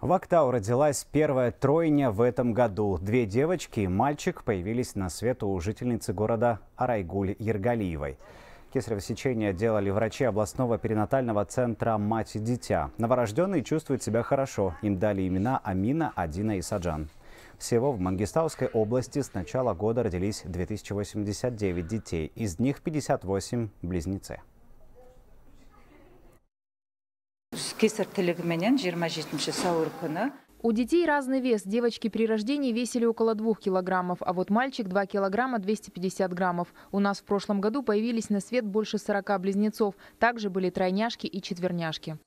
В Актау родилась первая тройня в этом году. Две девочки и мальчик появились на свет у жительницы города Арайгуль Ергалиевой. Кесарево сечение делали врачи областного перинатального центра «Мать и дитя». Новорожденные чувствуют себя хорошо. Им дали имена Амина, Адина и Саджан. Всего в Мангистауской области с начала года родились 2089 детей. Из них 58 – близнецы. у детей разный вес. Девочки при рождении весили около 2 килограммов, а вот мальчик 2 килограмма 250 граммов. У нас в прошлом году появились на свет больше 40 близнецов. Также были тройняшки и четверняшки.